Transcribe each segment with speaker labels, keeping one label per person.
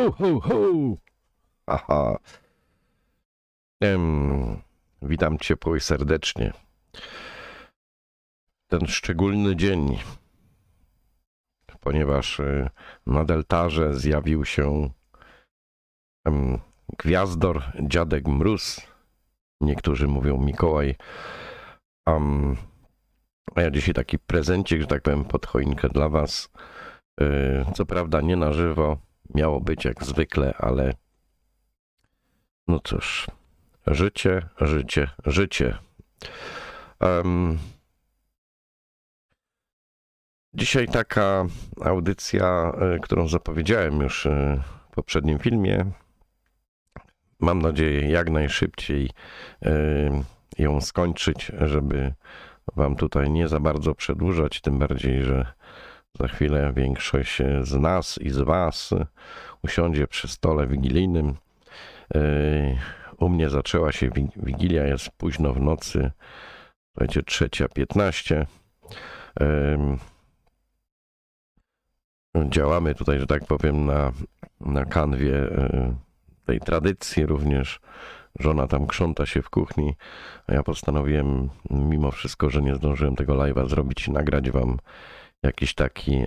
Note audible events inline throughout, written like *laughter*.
Speaker 1: Ho, ho, ho! Aha. witam ciepło
Speaker 2: i serdecznie. Ten szczególny dzień, ponieważ y, na deltarze zjawił się gwiazdor Dziadek Mróz. Niektórzy mówią Mikołaj. Um, a ja dzisiaj taki prezencik, że tak powiem, pod choinkę dla Was. Y, co prawda nie na żywo, miało być jak zwykle,
Speaker 1: ale no cóż, życie, życie, życie. Um,
Speaker 2: dzisiaj taka audycja, e, którą zapowiedziałem już e, w poprzednim filmie. Mam nadzieję, jak najszybciej e, ją skończyć, żeby Wam tutaj nie za bardzo przedłużać, tym bardziej, że za chwilę większość z nas i z Was usiądzie przy stole wigilijnym. E, u mnie zaczęła się wigilia, jest późno w nocy, będzie 3.15. Działamy tutaj, że tak powiem, na, na kanwie e, tej tradycji również. Żona tam krząta się w kuchni, a ja postanowiłem, mimo wszystko, że nie zdążyłem tego live'a zrobić, nagrać wam jakiś taki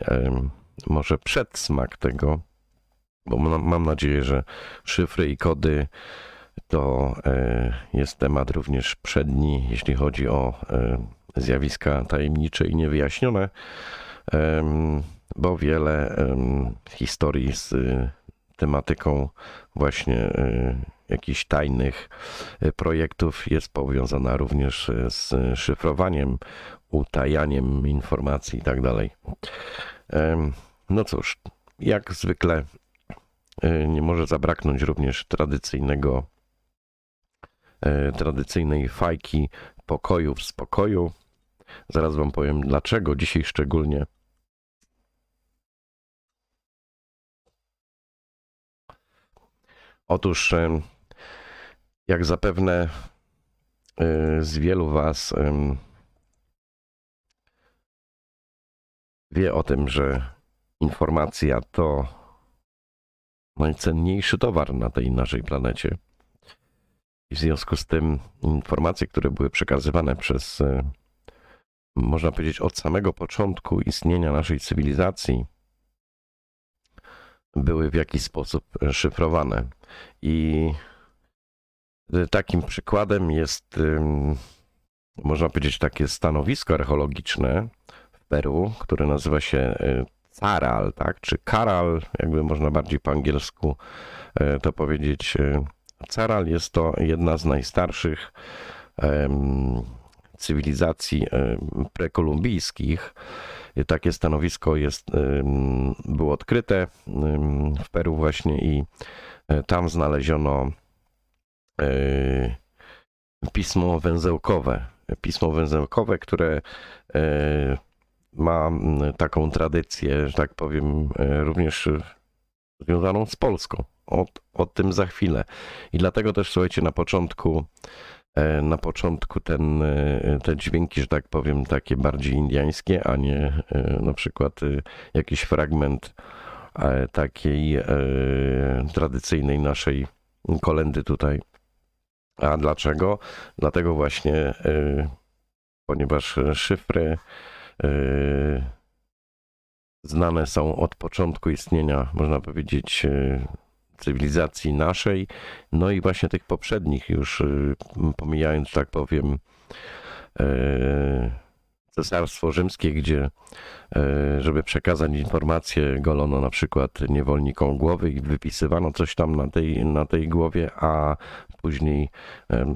Speaker 2: może przedsmak tego, bo mam nadzieję, że szyfry i kody to e, jest temat również przedni, jeśli chodzi o e, zjawiska tajemnicze i niewyjaśnione, bo wiele historii z tematyką właśnie y, jakichś tajnych y, projektów jest powiązana również y, z szyfrowaniem, utajaniem informacji i tak dalej. No cóż, jak zwykle nie może zabraknąć również tradycyjnego tradycyjnej fajki
Speaker 1: pokoju w spokoju. Zaraz wam powiem dlaczego dzisiaj szczególnie Otóż, y, jak zapewne y, z wielu Was y, wie o tym, że informacja to najcenniejszy
Speaker 2: towar na tej naszej planecie. I w związku z tym informacje, które były przekazywane przez, można powiedzieć, od samego początku istnienia naszej cywilizacji, były w jakiś sposób szyfrowane. I y, takim przykładem jest, można powiedzieć, takie stanowisko archeologiczne w Peru, które nazywa się y, Caral, tak? czy Karal, jakby można bardziej po angielsku y, to powiedzieć. Caral jest to jedna z najstarszych cywilizacji prekolumbijskich Y, takie stanowisko jest, było odkryte w Peru właśnie i y, tam znaleziono y, pismo węzełkowe. Pismo węzełkowe, które ma taką tradycję, że tak powiem, również związaną z Polską. O, o tym za chwilę. I dlatego też, słuchajcie, na początku E, na początku ten, e, te dźwięki, że tak powiem, takie bardziej indiańskie, a nie e, na przykład jakiś fragment takiej tradycyjnej naszej kolendy tutaj. A dlaczego? Dlatego właśnie, ponieważ szyfry znane są od początku istnienia, można powiedzieć, cywilizacji naszej, no i właśnie tych poprzednich już, y, pomijając, tak powiem, y, Cesarstwo Rzymskie, gdzie, y, żeby przekazać informację, golono na przykład niewolnikom głowy i wypisywano coś tam na tej, na tej głowie, a później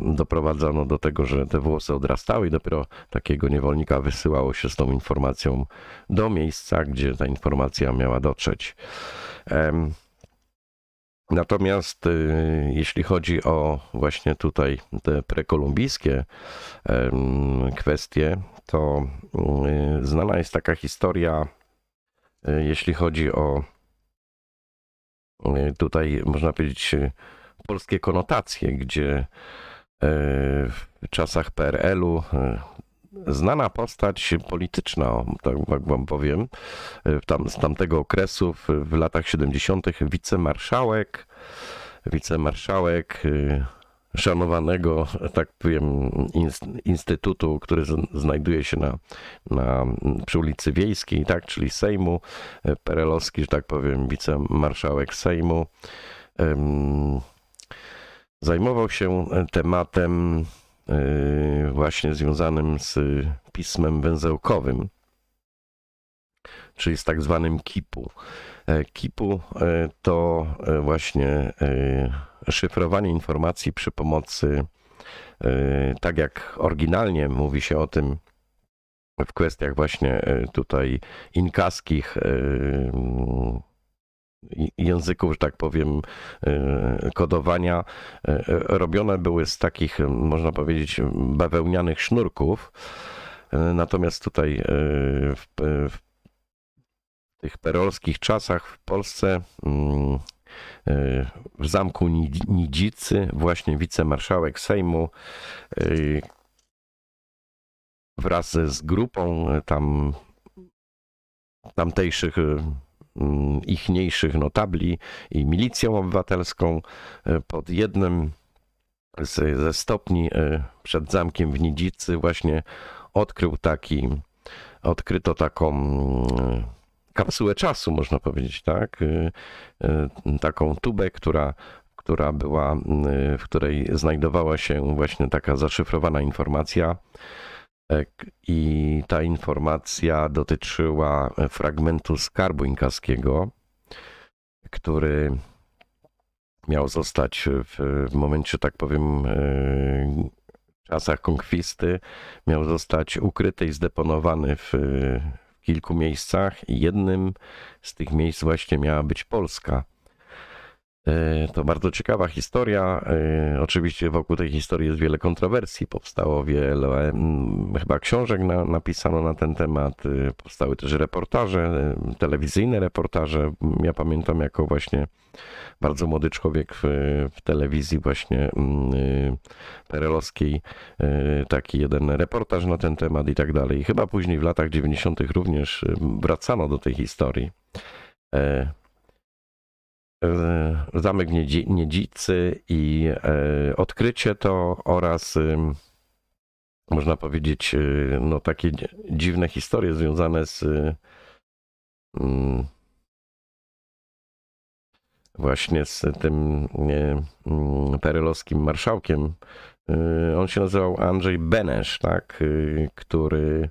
Speaker 2: doprowadzano do tego, że te włosy odrastały i dopiero takiego niewolnika wysyłało się z tą informacją do miejsca, gdzie ta informacja miała dotrzeć. Natomiast y, jeśli chodzi o właśnie tutaj te prekolumbijskie kwestie, to y, znana jest taka historia, y, jeśli chodzi o tutaj można powiedzieć polskie konotacje, gdzie w czasach PRL-u znana postać polityczna, tak wam powiem, tam, z tamtego okresu, w, w latach 70., wicemarszałek, wicemarszałek y, szanowanego, tak powiem, instytutu, który znajduje się na, na, przy ulicy Wiejskiej, tak, czyli Sejmu, y, Perelowski, że tak powiem, wicemarszałek Sejmu, zajmował się tematem Y, właśnie związanym z pismem węzełkowym, czyli z tak zwanym kipu. E, kipu e, to e, właśnie szyfrowanie informacji przy pomocy, tak jak oryginalnie mówi się o tym w kwestiach właśnie tutaj inkaskich języków, że tak powiem, e, kodowania e, robione były z takich, można powiedzieć, bawełnianych sznurków. E, natomiast tutaj w, w tych perolskich czasach w Polsce mm, w zamku Nidzicy właśnie wicemarszałek Sejmu wraz z grupą tam tamtejszych Mm, ichniejszych notabli i milicją obywatelską e, pod jednym z, ze stopni e, przed zamkiem w Nidzicy właśnie odkrył taki, odkryto taką e, kapsułę czasu, można powiedzieć, tak? Taką tubę, która, która była, w której znajdowała się właśnie taka zaszyfrowana informacja i ta informacja dotyczyła e, fragmentu skarbu inkaskiego, który miał zostać w, momencie, tak powiem, e, w czasach konkwisty, miał zostać ukryty i zdeponowany w, w kilku miejscach. Jednym z tych miejsc właśnie miała być Polska. E, to bardzo ciekawa historia. E, oczywiście wokół tej historii jest wiele kontrowersji. Powstało wiele mm, chyba książek na, napisano na ten temat. E, powstały też reportaże, telewizyjne reportaże. Mm, ja pamiętam jako właśnie bardzo młody człowiek w, w telewizji właśnie mm, perelowskiej taki jeden reportaż na ten temat i tak dalej. Chyba później w latach 90. również wracano do tej historii. E, zamek Niedzicy i e, odkrycie to oraz można powiedzieć y, no takie dziwne historie związane z y, mm, właśnie z tym mm, perelowskim marszałkiem. Y, on się nazywał Andrzej Benesz, tak, który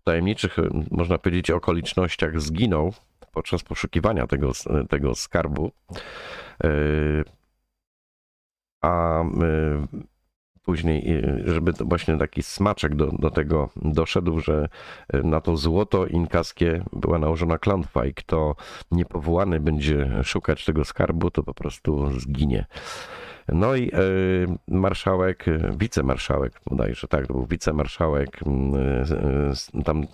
Speaker 2: w tajemniczych, można powiedzieć, okolicznościach zginął podczas poszukiwania tego, tego skarbu. E, a e, później, e, żeby właśnie taki smaczek do, do tego doszedł, że na to złoto inkaskie była nałożona klątwa i kto niepowołany będzie szukać tego skarbu, to po prostu zginie. No i e, marszałek, wicemarszałek bodajże, tak, to był wicemarszałek mm, e, tam,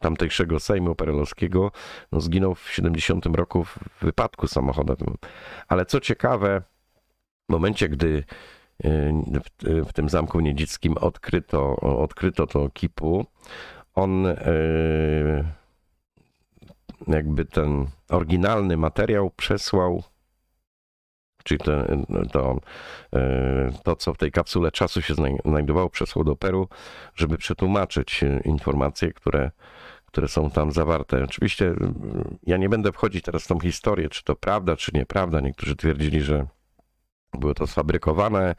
Speaker 2: tamtejszego Sejmu Perelowskiego, no, zginął w 70 roku w wypadku samochodowym. Ale co ciekawe, w momencie, gdy w, e, w tym zamku niedzickim odkryto, odkryto to kipu, on jakby ten oryginalny materiał przesłał czyli to, to, e, to, co w tej kapsule czasu się znajdowało, przesłał do Peru, żeby przetłumaczyć e, informacje, które, które są tam zawarte. Oczywiście e, ja nie będę wchodzić teraz w tą historię, czy to prawda, czy nieprawda. Niektórzy twierdzili, że było to sfabrykowane,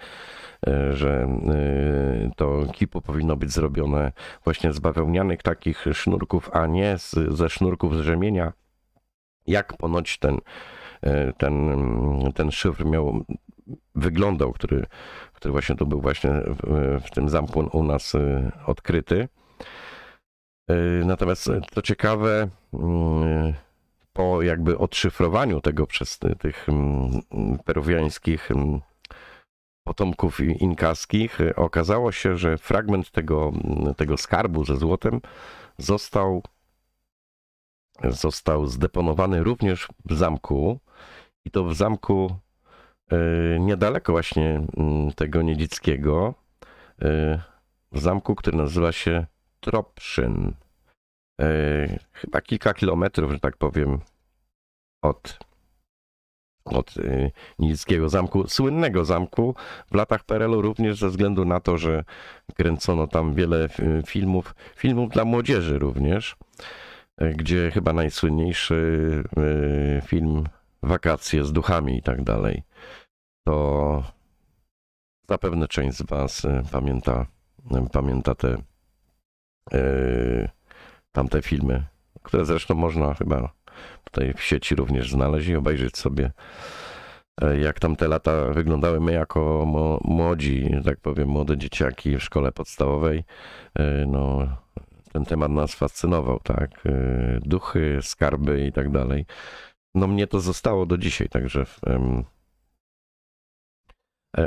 Speaker 2: że to kipu powinno być zrobione właśnie z bawełnianych takich sznurków, a nie z, ze sznurków z rzemienia. Jak ponoć ten E, ten, mm, ten szyfr miał wyglądał, który, który właśnie tu był właśnie w, w tym zamku u nas y, odkryty. E, natomiast to e, ciekawe, mm, po jakby odszyfrowaniu tego przez tych mm, peruwiańskich potomków inkaskich, okazało się, że fragment tego, tego skarbu ze złotem został został zdeponowany również w zamku i to w zamku e, niedaleko właśnie mm, tego Niedzickiego, e, w zamku, który nazywa się Tropszyn. E, chyba kilka kilometrów, że tak powiem, od, od Niedzickiego Zamku, słynnego zamku w latach prl również ze względu na to, że kręcono tam wiele filmów, filmów dla młodzieży również gdzie chyba najsłynniejszy y, film Wakacje z duchami i tak dalej, to zapewne część z Was y, pamięta, y, pamięta te tamte filmy, które zresztą można chyba tutaj w sieci również znaleźć i obejrzeć sobie, jak tamte lata wyglądały my jako młodzi, tak powiem, młode dzieciaki w szkole podstawowej. No, ten temat nas fascynował, tak? Y, duchy, skarby i tak dalej. No mnie to zostało do dzisiaj, także. E,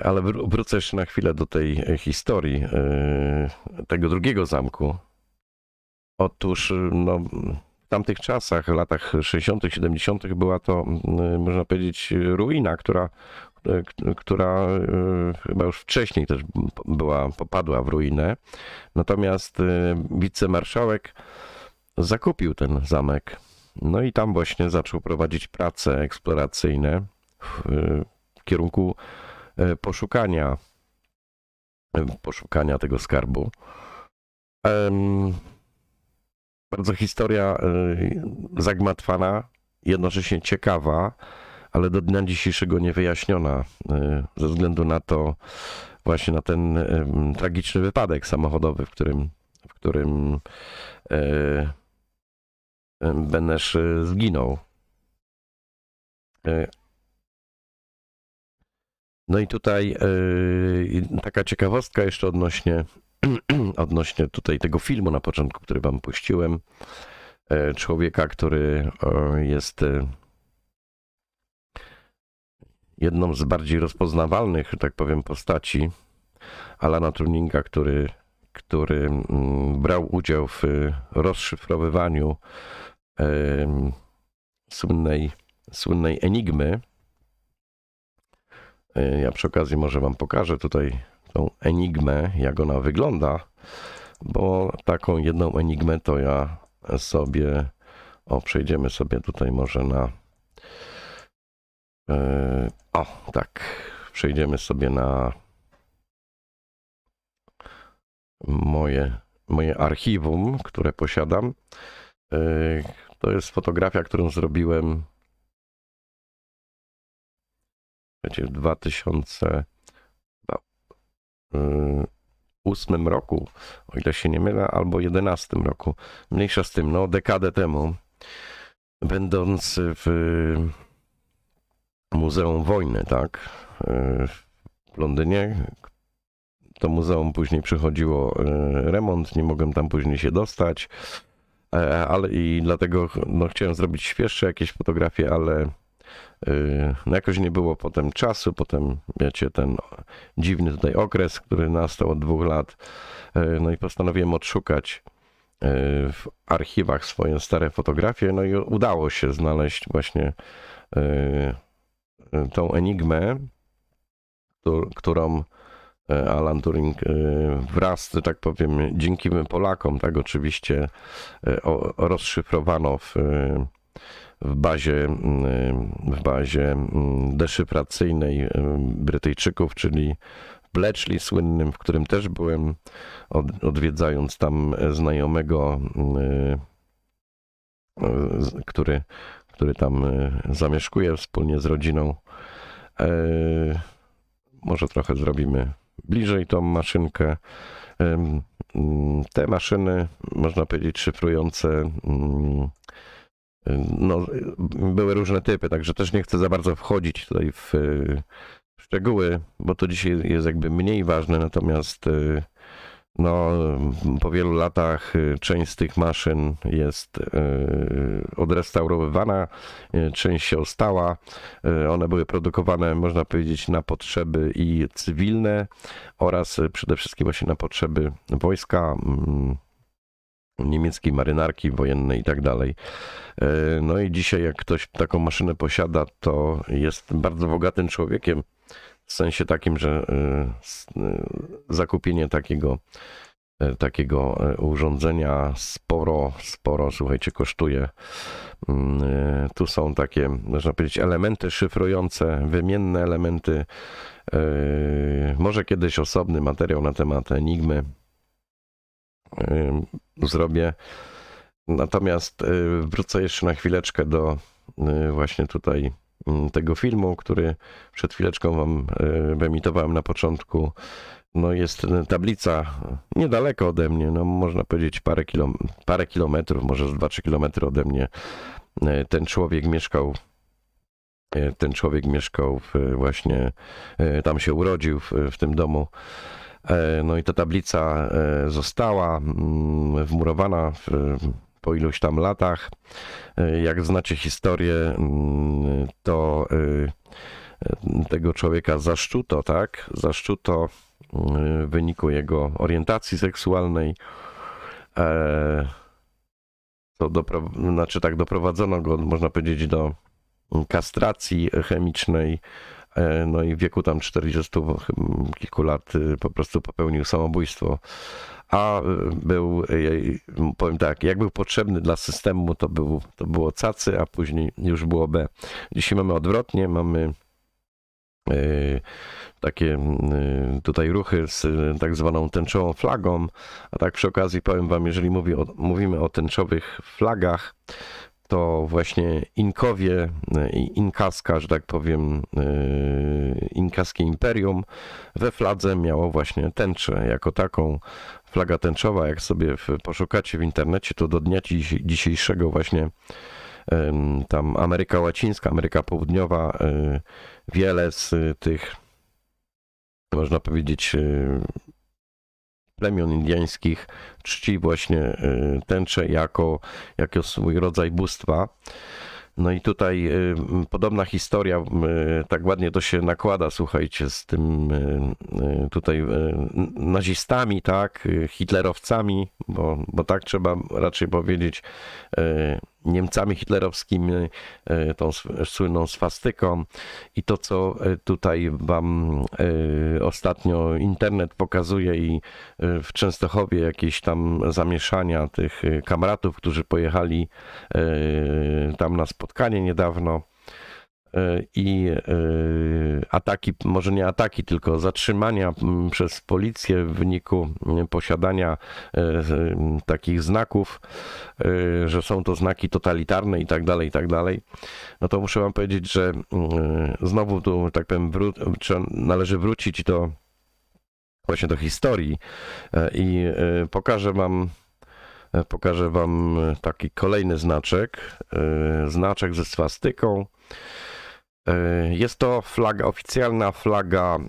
Speaker 2: ale wrócę jeszcze na chwilę do tej e, historii y, tego drugiego zamku. Otóż, no tamtych czasach, latach 60., 70., była to, mm, y, można powiedzieć, ruina, która, y, która y, chyba już wcześniej też była, popadła w ruinę. Natomiast wicemarszałek zakupił ten zamek. No i tam właśnie zaczął prowadzić prace eksploracyjne w kierunku poszukania poszukania tego skarbu bardzo historia y, zagmatwana, jednocześnie ciekawa, ale do dnia dzisiejszego niewyjaśniona y, ze względu na to, właśnie na ten y, tragiczny wypadek
Speaker 1: samochodowy, w którym, w którym Benesz zginął.
Speaker 2: No i tutaj taka ciekawostka jeszcze odnośnie *clears throat* odnośnie tutaj tego filmu na początku, który wam puściłem. E, człowieka, który e, jest e, jedną z bardziej rozpoznawalnych, że tak powiem, postaci Alana truninga, który, który mm, brał udział w rozszyfrowywaniu słynnej, słynnej enigmy. Ja przy okazji może wam pokażę tutaj tą enigmę, jak ona wygląda, bo taką jedną enigmę to ja sobie, o przejdziemy sobie tutaj może na, yy, o tak, przejdziemy sobie na moje, moje archiwum, które posiadam. Yy, to jest
Speaker 1: fotografia, którą zrobiłem w 2000 2008 roku,
Speaker 2: o ile się nie mylę, albo 11 roku, mniejsza z tym, no dekadę temu, będąc w Muzeum Wojny, tak, w Londynie, to muzeum później przychodziło e, remont, nie mogłem tam później się dostać, e, ale i dlatego no, chciałem zrobić świeższe jakieś fotografie, ale Y, no jakoś nie było potem czasu, potem wiecie, ten dziwny tutaj okres, który nastał od dwóch lat. Y, no i postanowiłem odszukać y, w archiwach swoje stare fotografie, no i udało się znaleźć właśnie tą enigmę, którą Alan Turing wraz, tak powiem, dzięki Polakom, tak oczywiście rozszyfrowano w w bazie, mm, w bazie mm, deszyfracyjnej mm, Brytyjczyków, czyli Bletchley słynnym, w którym też byłem, odwiedzając tam znajomego, który, który tam e, zamieszkuje wspólnie z rodziną. E, może trochę zrobimy bliżej tą maszynkę. E, te maszyny, można powiedzieć, szyfrujące no, były różne typy, także też nie chcę za bardzo wchodzić tutaj w e, szczegóły, bo to dzisiaj jest jakby mniej ważne, natomiast e, no, po wielu latach e, część z tych maszyn jest odrestaurowywana, część się ostała. One były produkowane, można powiedzieć, na potrzeby i cywilne oraz przede wszystkim właśnie na potrzeby wojska, mm, niemieckiej marynarki wojennej i tak dalej. E, no i dzisiaj jak ktoś taką maszynę posiada, to jest bardzo bogatym człowiekiem, w sensie takim, że e, e, zakupienie takiego takiego urządzenia sporo, sporo, słuchajcie, kosztuje. Mm, tu są takie, można powiedzieć, elementy szyfrujące, wymienne elementy. Może kiedyś osobny materiał na temat enigmy zrobię. Natomiast y, wrócę jeszcze na chwileczkę do y, właśnie tutaj mm, tego filmu, który przed chwileczką wam y, wyemitowałem na początku. No jest tablica niedaleko ode mnie, no można powiedzieć parę, kilom, parę kilometrów, może 2-3 kilometry ode mnie. Ten człowiek mieszkał ten człowiek mieszkał właśnie, tam się urodził w, w tym domu E, no i ta tablica e, została mm, wmurowana w, po iluś tam latach. E, jak znacie historię, mm, to tego człowieka zaszczuto, tak? Zaszczuto w wyniku jego orientacji seksualnej. To dopro, znaczy tak doprowadzono go, można powiedzieć, do kastracji chemicznej E, no i w wieku tam 40 kilku lat y, po prostu popełnił samobójstwo. A y, był, powiem tak, jak był potrzebny dla systemu, to, był, to było cacy, a później już było B. Dzisiaj mamy odwrotnie, mamy y, takie tutaj ruchy z tak zwaną tęczową flagą. A tak przy okazji powiem Wam, jeżeli mówię o, mówimy o tęczowych flagach, to właśnie Inkowie, e, Inkaska, że tak powiem, e, Inkaskie Imperium we fladze miało właśnie tęczę jako taką. Flaga tęczowa, jak sobie poszukacie w internecie, to do dnia dzisiejszego właśnie tam Ameryka Łacińska, Ameryka Południowa, e, wiele z tych, można powiedzieć, plemion indiańskich czci właśnie y, tęczę jako, jako swój rodzaj bóstwa. No i tutaj y, podobna historia, y, tak ładnie to się nakłada, słuchajcie, z tym tutaj nazistami, tak, hitlerowcami, bo, bo tak trzeba raczej powiedzieć, Niemcami hitlerowskimi, e, tą słynną swastyką i to, co e, tutaj wam e, ostatnio internet pokazuje i w Częstochowie jakieś tam zamieszania tych kamratów, którzy pojechali tam na spotkanie niedawno i y, ataki, może nie ataki, tylko zatrzymania mm, przez policję w wyniku mm, posiadania y, y, takich znaków, że są to znaki totalitarne i tak dalej, i tak dalej, no to muszę wam powiedzieć, że znowu tu, tak powiem, należy wrócić do właśnie do historii i pokażę wam pokażę wam taki kolejny znaczek, znaczek ze swastyką, E, jest to flaga, oficjalna flaga e,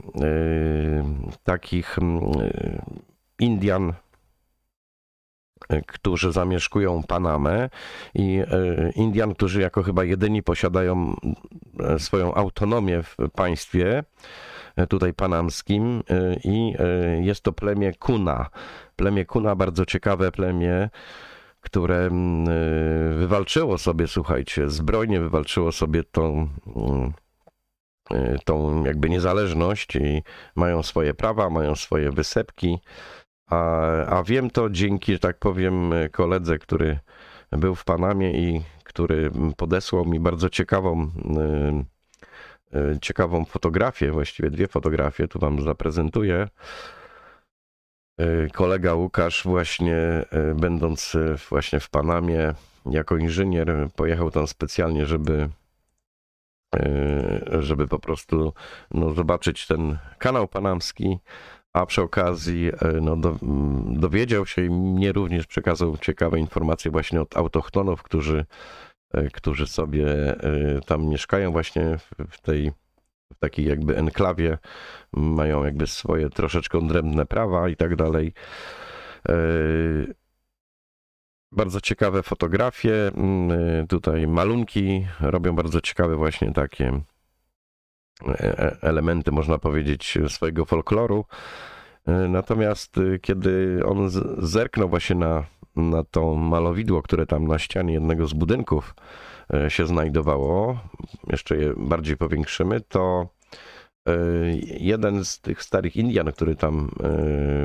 Speaker 2: takich e, Indian, którzy zamieszkują Panamę i Indian, którzy jako chyba jedyni posiadają swoją autonomię w państwie tutaj panamskim i jest to plemię Kuna. Plemię Kuna, bardzo ciekawe plemię, które mm, y, wywalczyło sobie, słuchajcie, zbrojnie wywalczyło sobie tą, mm, y, tą jakby niezależność i mają swoje prawa, mają swoje wysepki. A, a wiem to dzięki, że tak powiem, koledze, który był w Panamie i który podesłał mi bardzo ciekawą, y, ciekawą fotografię, właściwie dwie fotografie, tu wam zaprezentuję. E, kolega Łukasz właśnie e, będąc e, właśnie w Panamie jako inżynier pojechał tam specjalnie, żeby żeby po prostu no, zobaczyć ten kanał panamski, a przy okazji no, do, dowiedział się i mnie również przekazał ciekawe informacje właśnie od autochtonów, którzy, którzy sobie tam mieszkają właśnie w tej w takiej jakby enklawie, mają jakby swoje troszeczkę odrębne prawa i tak dalej. E, bardzo ciekawe fotografie, mm, e, tutaj malunki robią bardzo ciekawe właśnie takie e, elementy, można powiedzieć, swojego folkloru. E, natomiast y, kiedy on zerknął właśnie na, na to malowidło, które tam na ścianie jednego z budynków e, się znajdowało, jeszcze je bardziej powiększymy, to e, jeden z tych starych Indian, który tam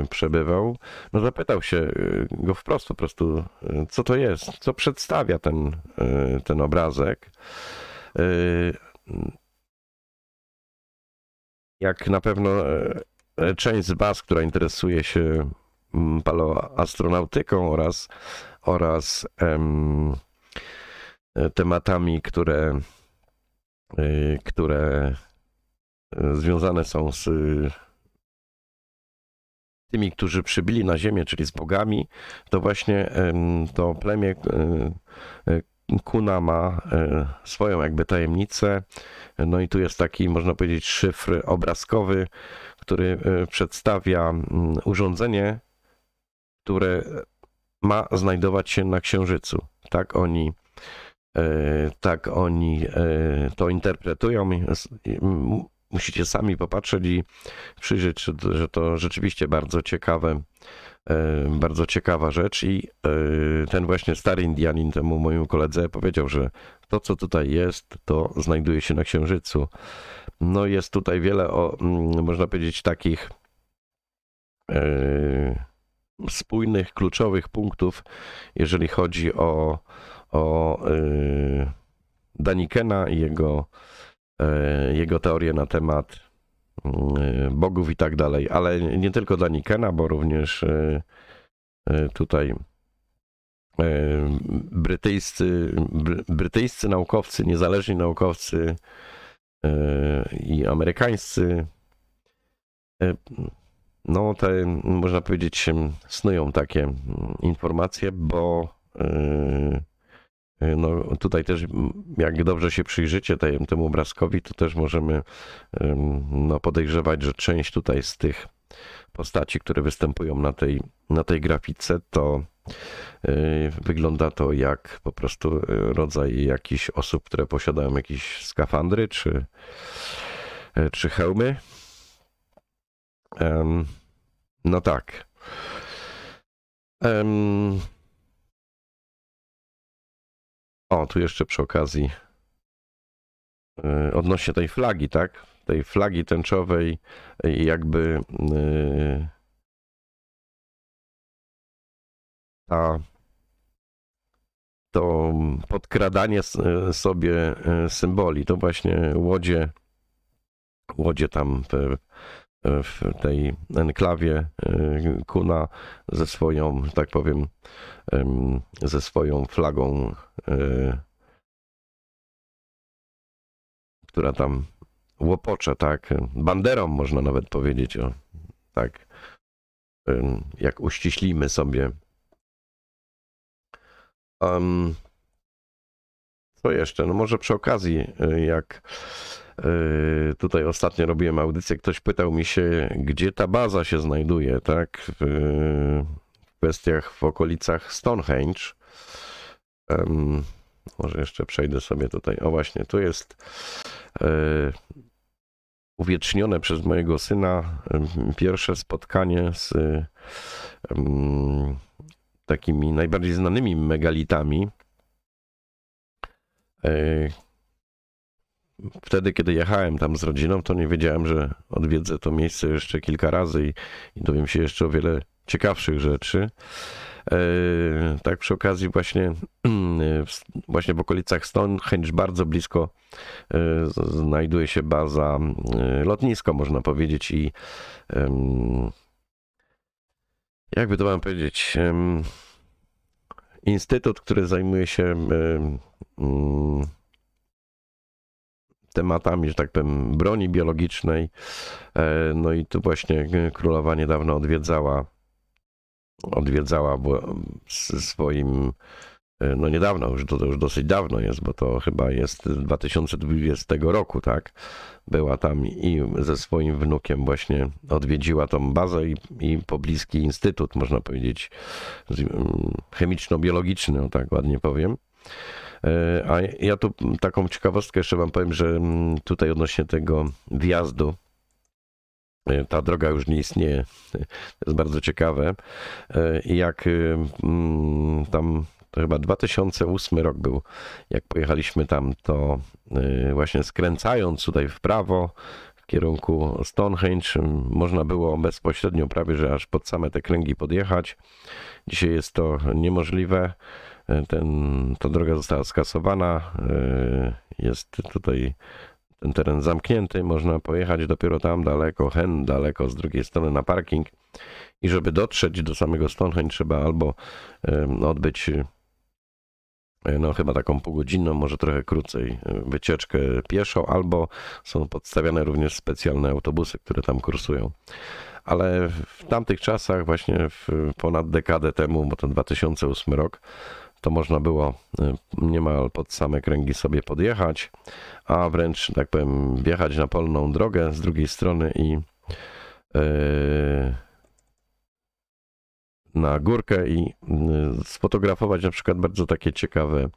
Speaker 2: przebywał, no zapytał się go wprost po prostu, co to jest, co przedstawia ten, ten obrazek. Jak na pewno E, część z Was, która interesuje się mm, paleoastronautyką oraz, oraz em, e, tematami, które, e, które związane są z tymi, którzy przybyli na Ziemię, czyli z bogami, to właśnie to plemię Kuna ma swoją jakby tajemnicę. No i tu jest taki, można powiedzieć, szyfr obrazkowy, który e, przedstawia mm, urządzenie, które ma znajdować się na Księżycu. Tak oni, e, tak oni e, to interpretują musicie sami popatrzeć i przyjrzeć się, że to rzeczywiście bardzo ciekawe, e, bardzo ciekawa rzecz i e, ten właśnie stary Indianin temu mojemu koledze powiedział, że to co tutaj jest, to znajduje się na Księżycu. No jest tutaj wiele, o, mm, można powiedzieć, takich e, spójnych, kluczowych punktów, jeżeli chodzi o, o Danikena i jego E, jego teorie na temat mm, e, bogów i tak dalej, ale nie tylko dla Nikena, bo również e, tutaj brytyjscy, brytyjscy naukowcy, niezależni naukowcy i amerykańscy no te, można powiedzieć, snują takie mm, informacje, bo E, no, tutaj też, jak dobrze się przyjrzycie tej, temu obrazkowi, to też możemy no, podejrzewać, że część tutaj z tych postaci, które występują na tej, na tej grafice, to e, wygląda to jak po prostu e, rodzaj jakichś osób, które posiadają jakieś skafandry czy, czy hełmy.
Speaker 1: No tak. O, tu jeszcze przy okazji y, odnośnie tej flagi, tak? Tej flagi
Speaker 2: tęczowej,
Speaker 1: jakby y, ta, to podkradanie
Speaker 2: y, sobie symboli. To właśnie łodzie, łodzie tam w tej enklawie y, Kuna ze swoją, tak powiem, ze swoją flagą, y,
Speaker 1: która tam łopocze, tak, banderą można nawet powiedzieć, o, tak, jak uściślimy sobie. Um,
Speaker 2: co jeszcze? No może przy okazji, y, jak Yy, tutaj ostatnio robiłem audycję, ktoś pytał mi się, gdzie ta baza się znajduje, tak? Yy, w kwestiach w okolicach Stonehenge. może jeszcze przejdę sobie tutaj. O właśnie, tu jest yy, uwiecznione przez mojego syna pierwsze spotkanie z takimi najbardziej znanymi megalitami wtedy, kiedy jechałem tam z rodziną, to nie wiedziałem, że odwiedzę to miejsce jeszcze kilka razy i, i dowiem się jeszcze o wiele ciekawszych rzeczy. E, tak przy okazji właśnie, *clears throat* właśnie w okolicach Stonehenge bardzo blisko e, znajduje się baza, e, lotnisko można powiedzieć i jakby to mam powiedzieć, instytut, który zajmuje się tematami, że tak powiem, broni biologicznej. E, no i tu właśnie królowa niedawno odwiedzała, odwiedzała swoim, e, no niedawno, już to, to już dosyć dawno jest, bo to chyba jest 2020 roku, tak? Była tam i ze swoim wnukiem właśnie odwiedziła tą bazę i, i pobliski instytut, można powiedzieć, mm, chemiczno-biologiczny, no tak ładnie powiem. E, a ja tu taką ciekawostkę jeszcze wam powiem, że mm, tutaj odnośnie tego wjazdu e, ta droga już nie istnieje. To jest bardzo ciekawe. E, jak y, mm, tam to chyba 2008 rok był, jak pojechaliśmy tam, to y, właśnie skręcając tutaj w prawo w kierunku Stonehenge, można było bezpośrednio prawie, że aż pod same te kręgi podjechać. Dzisiaj jest to niemożliwe. Ten, ta droga została skasowana. Y, jest tutaj ten teren zamknięty, można pojechać dopiero tam daleko, hen daleko z drugiej strony na parking. I żeby dotrzeć do samego Stonehenge trzeba albo odbyć e, no chyba taką półgodzinną, może trochę krócej, e, wycieczkę pieszo, albo są podstawiane również specjalne autobusy, które tam kursują. Ale w tamtych czasach, właśnie ponad dekadę temu, bo to 2008 rok, to można było y, niemal pod same kręgi sobie podjechać, a wręcz, tak powiem, wjechać na polną drogę z drugiej strony i y, na górkę i y, sfotografować na przykład bardzo takie ciekawe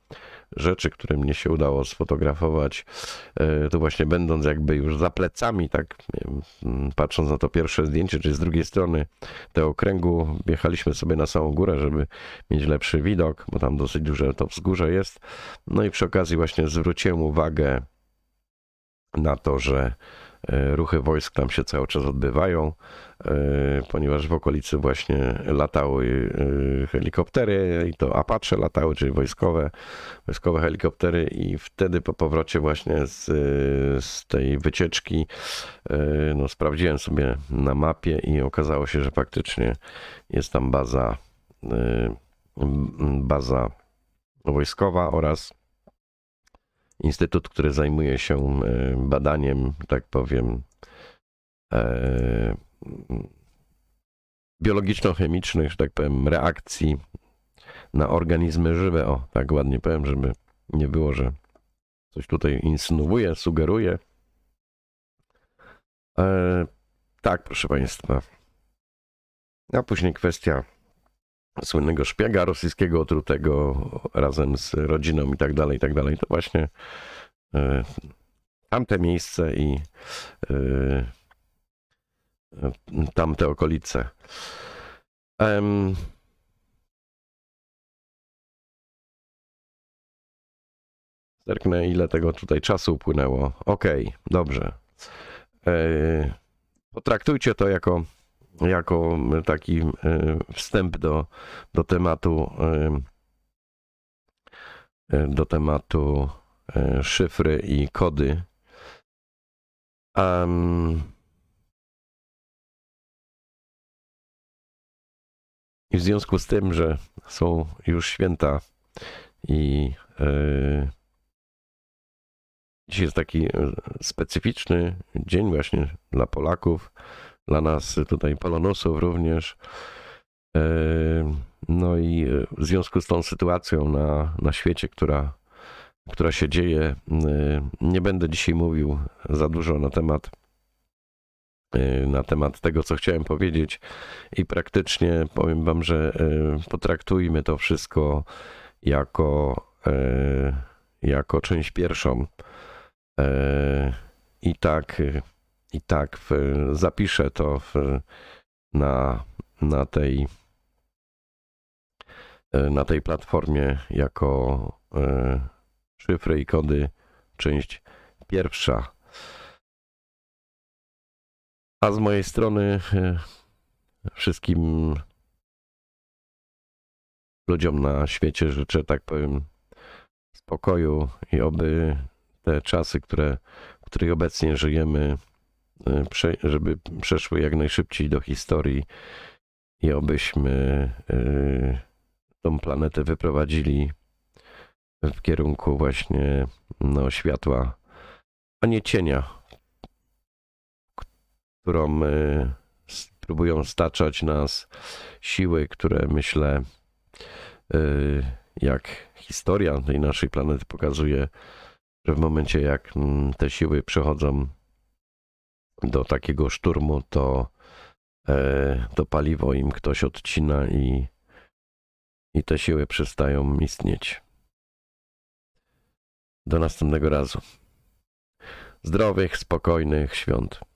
Speaker 2: rzeczy, które mnie się udało sfotografować, e, to właśnie będąc jakby już za plecami, tak wiem, mm, patrząc na to pierwsze zdjęcie, czy z drugiej strony tego okręgu, wjechaliśmy sobie na samą górę, żeby mieć lepszy widok, bo tam dosyć duże to wzgórze jest. No i przy okazji właśnie zwróciłem uwagę na to, że E, ruchy wojsk tam się cały czas odbywają, e, ponieważ w okolicy właśnie latały e, helikoptery i to Apache latały, czyli wojskowe, wojskowe helikoptery i wtedy po powrocie właśnie z, z tej wycieczki no, sprawdziłem sobie na mapie i okazało się, że faktycznie jest tam baza baza wojskowa oraz instytut, który zajmuje się e, badaniem, tak powiem, e, biologiczno-chemicznych, tak powiem, reakcji na organizmy żywe. O, tak ładnie powiem, żeby nie było, że coś tutaj insynuuje, sugeruje. tak, proszę Państwa. A później kwestia słynnego szpiega rosyjskiego otrutego razem z rodziną i tak dalej, i tak dalej. To właśnie y, tamte miejsce i y,
Speaker 1: y, tamte okolice. Um, zerknę, ile tego tutaj czasu upłynęło. Okej, okay, dobrze. E,
Speaker 2: potraktujcie to jako jako taki e, wstęp do, do tematu e, e, do tematu
Speaker 1: szyfry i kody. Um, I w związku z tym, że są już święta i yy,
Speaker 2: dzisiaj jest taki specyficzny dzień właśnie dla Polaków, dla nas tutaj polonosów również. E, no i w związku z tą sytuacją na, na świecie, która, która się dzieje, e, nie będę dzisiaj mówił za dużo na temat e, na temat tego, co chciałem powiedzieć i praktycznie powiem wam, że potraktujmy to wszystko jako, jako część pierwszą. I tak i tak w, zapiszę to w, na, na, tej, e, na tej platformie jako y, szyfry i
Speaker 1: kody, część pierwsza. A z mojej strony e, wszystkim
Speaker 2: ludziom na świecie życzę, tak powiem, spokoju i oby te czasy, które, w których obecnie żyjemy, Y, żeby przeszły jak najszybciej do historii i obyśmy y, tą planetę wyprowadzili w kierunku właśnie no, światła, a nie cienia, którą y, próbują staczać nas siły, które myślę, jak historia tej naszej planety pokazuje, że w momencie jak mm, te siły przechodzą do takiego szturmu, to e, to paliwo im ktoś odcina i,
Speaker 1: i te siły przestają istnieć. Do następnego razu. Zdrowych, spokojnych świąt.